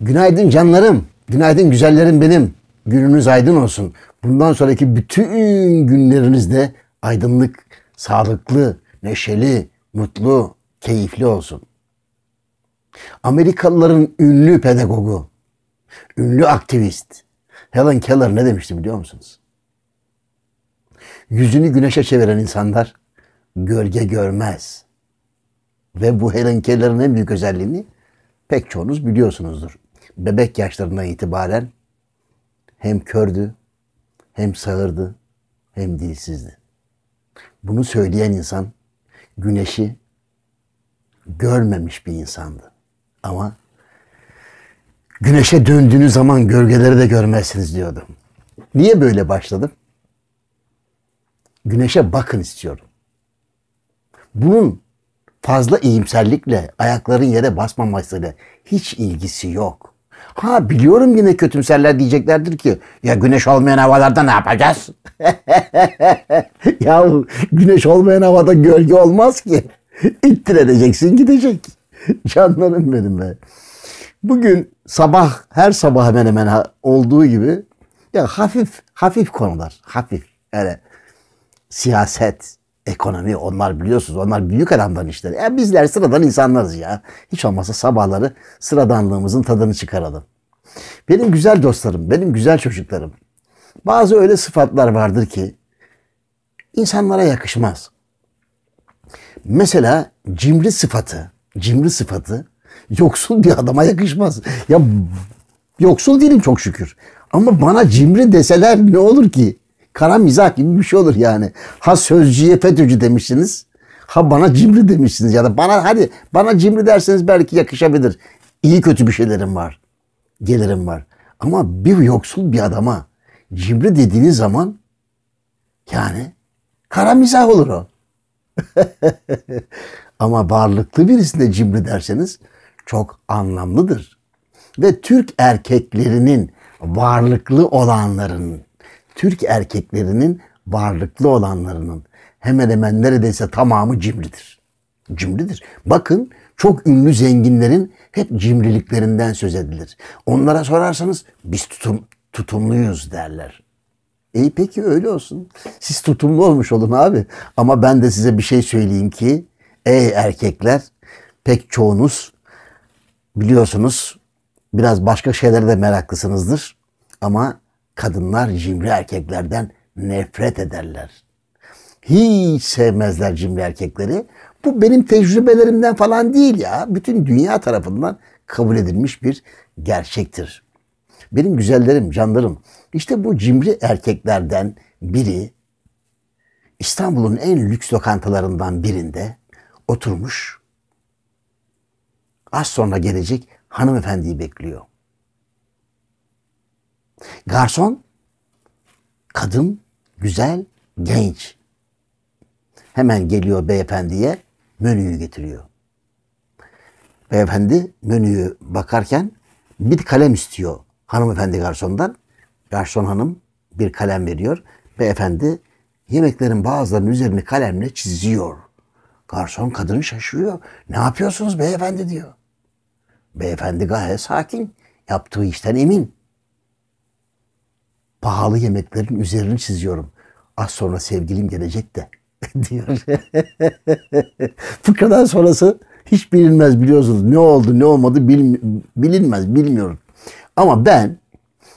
Günaydın canlarım. Günaydın güzellerim benim. Gününüz aydın olsun. Bundan sonraki bütün günlerinizde aydınlık, sağlıklı, neşeli, mutlu, keyifli olsun. Amerikalıların ünlü pedagogu, ünlü aktivist Helen Keller ne demişti biliyor musunuz? Yüzünü güneşe çeviren insanlar gölge görmez. Ve bu Helen Keller'ın en büyük özelliğini pek çoğunuz biliyorsunuzdur bebek yaşlarından itibaren hem kördü, hem sağırdı, hem dilsizdi. Bunu söyleyen insan güneşi görmemiş bir insandı. Ama güneşe döndüğünüz zaman gölgeleri de görmezsiniz diyordu. Niye böyle başladım? Güneşe bakın istiyorum. Bunun fazla iyimserlikle, ayakların yere basmamasıyla hiç ilgisi yok. Ha biliyorum yine kötümserler diyeceklerdir ki ya güneş olmayan havalarda ne yapacağız? ya güneş olmayan havada gölge olmaz ki. İttireceksin gidecek. Canlarım benim be. Bugün sabah her sabah hemen hemen olduğu gibi ya hafif hafif konular hafif öyle siyaset ekonomi onlar biliyorsunuz onlar büyük adamların işleri. Ya bizler sıradan insanlarız ya. Hiç olmazsa sabahları sıradanlığımızın tadını çıkaralım. Benim güzel dostlarım, benim güzel çocuklarım. Bazı öyle sıfatlar vardır ki insanlara yakışmaz. Mesela cimri sıfatı, cimri sıfatı yoksul bir adama yakışmaz. Ya yoksul değilim çok şükür. Ama bana cimri deseler ne olur ki? Kara mizah gibi bir şey olur yani. Ha sözcüye FETÖ'cü demişsiniz. Ha bana cimri demişsiniz ya da bana hadi bana cimri derseniz belki yakışabilir. İyi kötü bir şeylerim var. Gelirim var. Ama bir yoksul bir adama cimri dediğiniz zaman yani kara mizah olur o. Ama varlıklı birisine cimri derseniz çok anlamlıdır. Ve Türk erkeklerinin varlıklı olanların Türk erkeklerinin varlıklı olanlarının hemen hemen neredeyse tamamı cimridir. Cimridir. Bakın çok ünlü zenginlerin hep cimriliklerinden söz edilir. Onlara sorarsanız biz tutum, tutumluyuz derler. İyi e peki öyle olsun. Siz tutumlu olmuş olun abi. Ama ben de size bir şey söyleyeyim ki ey erkekler pek çoğunuz biliyorsunuz biraz başka şeylere de meraklısınızdır. Ama kadınlar cimri erkeklerden nefret ederler. Hiç sevmezler cimri erkekleri. Bu benim tecrübelerimden falan değil ya. Bütün dünya tarafından kabul edilmiş bir gerçektir. Benim güzellerim, canlarım. İşte bu cimri erkeklerden biri İstanbul'un en lüks lokantalarından birinde oturmuş. Az sonra gelecek hanımefendiyi bekliyor. Garson kadın, güzel, genç. Hemen geliyor beyefendiye menüyü getiriyor. Beyefendi menüyü bakarken bir kalem istiyor hanımefendi garsondan. Garson hanım bir kalem veriyor. Beyefendi yemeklerin bazılarının üzerine kalemle çiziyor. Garson kadını şaşırıyor. Ne yapıyorsunuz beyefendi diyor. Beyefendi gayet sakin. Yaptığı işten emin pahalı yemeklerin üzerini çiziyorum. Az sonra sevgilim gelecek de diyor. Fıkradan sonrası hiç bilinmez biliyorsunuz. Ne oldu ne olmadı bilinmez bilmiyorum. Ama ben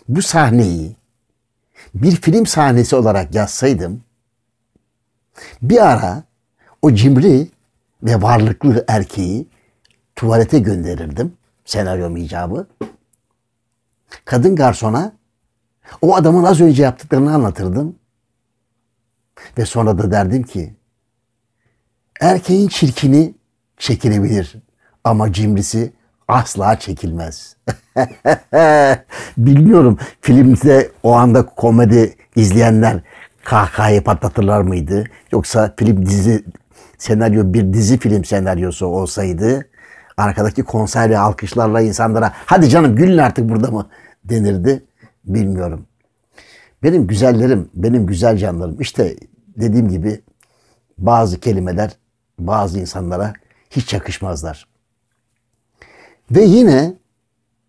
bu sahneyi bir film sahnesi olarak yazsaydım bir ara o cimri ve varlıklı erkeği tuvalete gönderirdim senaryo icabı. Kadın garsona o adamın az önce yaptıklarını anlatırdım. Ve sonra da derdim ki erkeğin çirkini çekilebilir ama cimrisi asla çekilmez. Bilmiyorum filmde o anda komedi izleyenler kahkahayı patlatırlar mıydı? Yoksa film dizi senaryo bir dizi film senaryosu olsaydı arkadaki konser ve alkışlarla insanlara hadi canım gülün artık burada mı denirdi. Bilmiyorum. Benim güzellerim, benim güzel canlarım. İşte dediğim gibi bazı kelimeler bazı insanlara hiç yakışmazlar. Ve yine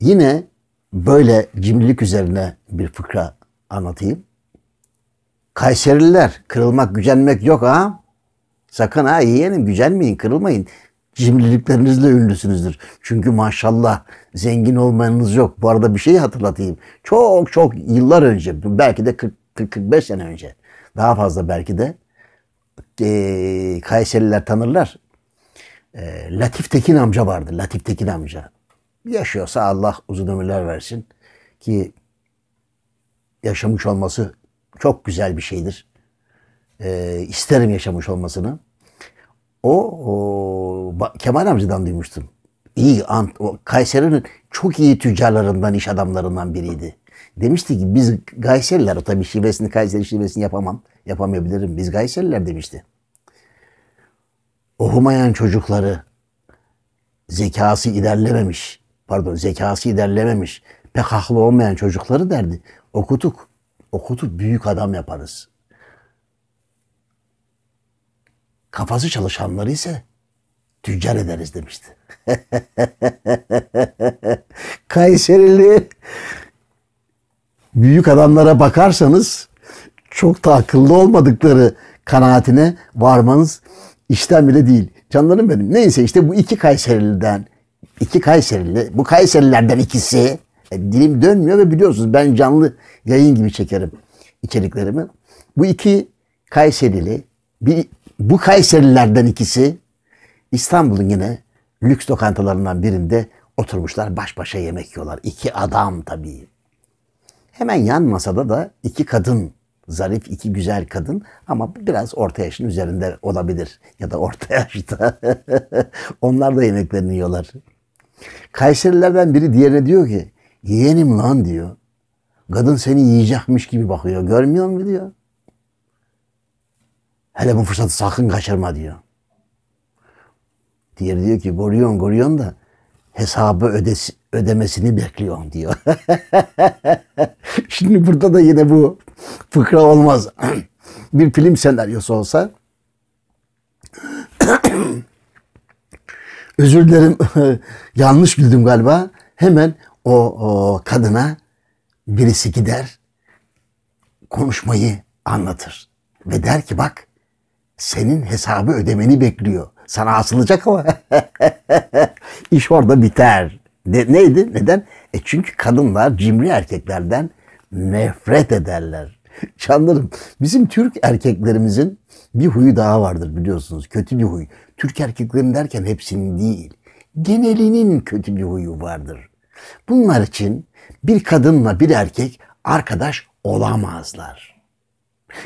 yine böyle cimrilik üzerine bir fıkra anlatayım. Kayserililer kırılmak gücenmek yok ha. Sakın ha yeğenim gücenmeyin kırılmayın cimriliklerinizle ünlüsünüzdür. Çünkü maşallah zengin olmanız yok. Bu arada bir şeyi hatırlatayım. Çok çok yıllar önce, belki de 40-45 sene önce, daha fazla belki de e, Kayseriler tanırlar. E, Latif Tekin amca vardı. Latif Tekin amca. Yaşıyorsa Allah uzun ömürler versin ki yaşamış olması çok güzel bir şeydir. E, isterim yaşamış olmasını. O, o Kemal amcadan duymuştum. İyi, o Kayseri'nin çok iyi tüccarlarından, iş adamlarından biriydi. Demişti ki biz Gayseriler, tabii şivesini, Kayseri şivesini yapamam, yapamayabilirim. Biz Kayseriler demişti. Okumayan çocukları zekası ilerlememiş, pardon zekası ilerlememiş, pek haklı olmayan çocukları derdi. Okutuk, okutup büyük adam yaparız. kafası çalışanları ise tüccar ederiz demişti. Kayserili büyük adamlara bakarsanız çok da akıllı olmadıkları kanaatine varmanız işten bile değil. Canlarım benim. Neyse işte bu iki Kayserili'den iki Kayserili, bu Kayserilerden ikisi e, dilim dönmüyor ve biliyorsunuz ben canlı yayın gibi çekerim içeriklerimi. Bu iki Kayserili bir bu Kayserilerden ikisi İstanbul'un yine lüks lokantalarından birinde oturmuşlar baş başa yemek yiyorlar. İki adam tabii. Hemen yan masada da iki kadın zarif iki güzel kadın ama biraz orta yaşın üzerinde olabilir ya da orta yaşta. Onlar da yemeklerini yiyorlar. Kayserilerden biri diğerine diyor ki yeğenim lan diyor. Kadın seni yiyecekmiş gibi bakıyor. Görmüyor mu diyor. Hele bu fırsatı sakın kaçırma diyor. Diğer diyor ki görüyorsun görüyorsun da hesabı ödesi, ödemesini bekliyorum diyor. Şimdi burada da yine bu fıkra olmaz. bir film senaryosu olsa özür dilerim yanlış bildim galiba. Hemen o, o kadına birisi gider konuşmayı anlatır ve der ki bak senin hesabı ödemeni bekliyor. Sana asılacak ama iş orada biter. Ne, neydi? Neden? E çünkü kadınlar cimri erkeklerden nefret ederler. Canlarım bizim Türk erkeklerimizin bir huyu daha vardır biliyorsunuz. Kötü bir huy. Türk erkeklerin derken hepsinin değil. Genelinin kötü bir huyu vardır. Bunlar için bir kadınla bir erkek arkadaş olamazlar.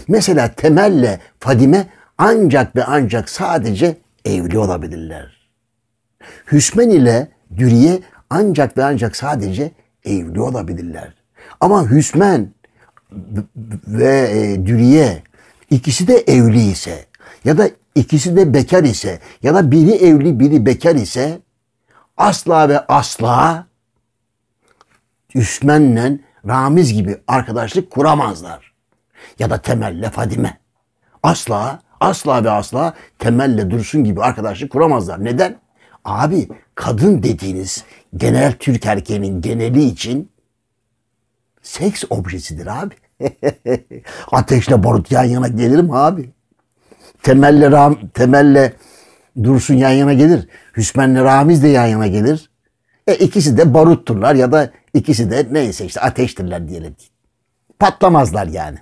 Mesela Temel'le Fadime ancak ve ancak sadece evli olabilirler. Hüsmen ile Dürüye ancak ve ancak sadece evli olabilirler. Ama Hüsmen ve e, Dürüye ikisi de evli ise ya da ikisi de bekar ise ya da biri evli biri bekar ise asla ve asla Hüsmen'le Ramiz gibi arkadaşlık kuramazlar. Ya da Temel'le Fadime. Asla asla ve asla temelle dursun gibi arkadaşlık kuramazlar. Neden? Abi kadın dediğiniz genel Türk erkeğinin geneli için seks objesidir abi. Ateşle barut yan yana gelir mi abi? Temelle, ram, temelle dursun yan yana gelir. Hüsmenle Ramiz de yan yana gelir. E ikisi de barutturlar ya da ikisi de neyse işte ateştirler diyelim. Patlamazlar yani.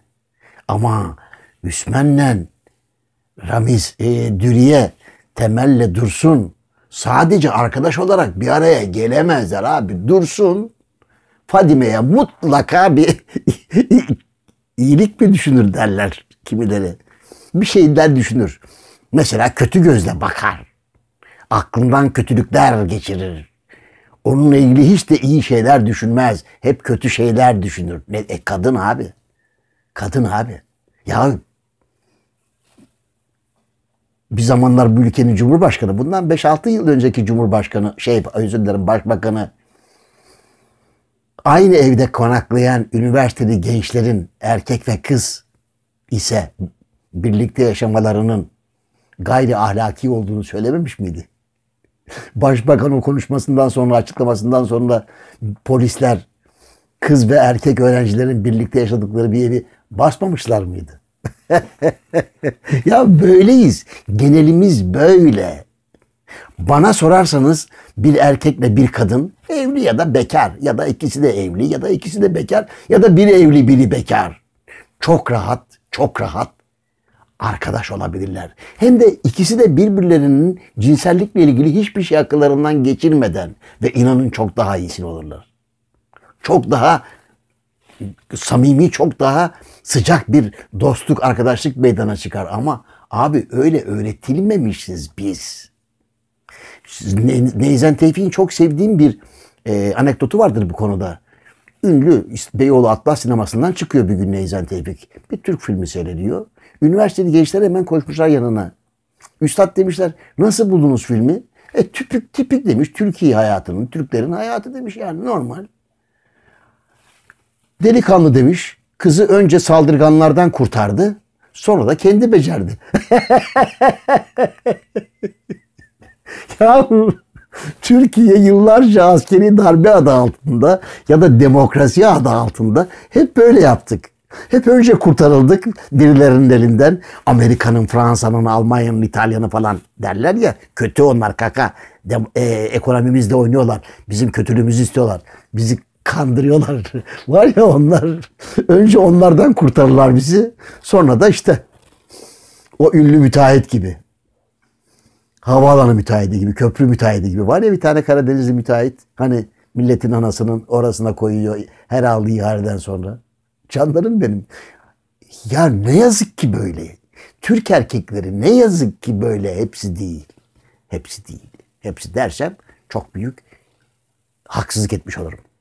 Ama Hüsmen'le Ramiz, e, Dürüye, Temel'le Dursun sadece arkadaş olarak bir araya gelemezler abi. Dursun Fadime'ye mutlaka bir iyilik mi düşünür derler kimileri. Bir şeyler düşünür. Mesela kötü gözle bakar. Aklından kötülükler geçirir. Onunla ilgili hiç de iyi şeyler düşünmez. Hep kötü şeyler düşünür. e, kadın abi. Kadın abi. Ya bir zamanlar bu ülkenin cumhurbaşkanı bundan 5-6 yıl önceki cumhurbaşkanı şey özür dilerim başbakanı aynı evde konaklayan üniversiteli gençlerin erkek ve kız ise birlikte yaşamalarının gayri ahlaki olduğunu söylememiş miydi? Başbakan o konuşmasından sonra açıklamasından sonra polisler kız ve erkek öğrencilerin birlikte yaşadıkları bir evi basmamışlar mıydı? ya böyleyiz. Genelimiz böyle. Bana sorarsanız bir erkekle bir kadın evli ya da bekar ya da ikisi de evli ya da ikisi de bekar ya da biri evli biri bekar. Çok rahat, çok rahat arkadaş olabilirler. Hem de ikisi de birbirlerinin cinsellikle ilgili hiçbir şey akıllarından geçirmeden ve inanın çok daha iyisini olurlar. Çok daha samimi çok daha sıcak bir dostluk, arkadaşlık meydana çıkar. Ama abi öyle öğretilmemişiz biz. Ne, Neyzen Tevfik'in çok sevdiğim bir e, anekdotu vardır bu konuda. Ünlü Beyoğlu Atlas sinemasından çıkıyor bir gün Neyzen Tevfik. Bir Türk filmi seyrediyor. Üniversitede gençler hemen koşmuşlar yanına. Üstad demişler nasıl buldunuz filmi? E tipik tipik demiş Türkiye hayatının, Türklerin hayatı demiş yani normal. Delikanlı demiş. Kızı önce saldırganlardan kurtardı. Sonra da kendi becerdi. ya Türkiye yıllarca askeri darbe adı altında ya da demokrasi adı altında hep böyle yaptık. Hep önce kurtarıldık birilerinin elinden. Amerika'nın, Fransa'nın, Almanya'nın, İtalya'nın falan derler ya. Kötü onlar kaka. De, e, ekonomimizle oynuyorlar. Bizim kötülüğümüzü istiyorlar. Bizi kandırıyorlar. Var ya onlar önce onlardan kurtarırlar bizi. Sonra da işte o ünlü müteahhit gibi. Havaalanı müteahhidi gibi, köprü müteahhidi gibi. Var ya bir tane Karadenizli müteahhit. Hani milletin anasının orasına koyuyor her aldığı ihaleden sonra. Canlarım benim. Ya ne yazık ki böyle. Türk erkekleri ne yazık ki böyle hepsi değil. Hepsi değil. Hepsi dersem çok büyük haksızlık etmiş olurum.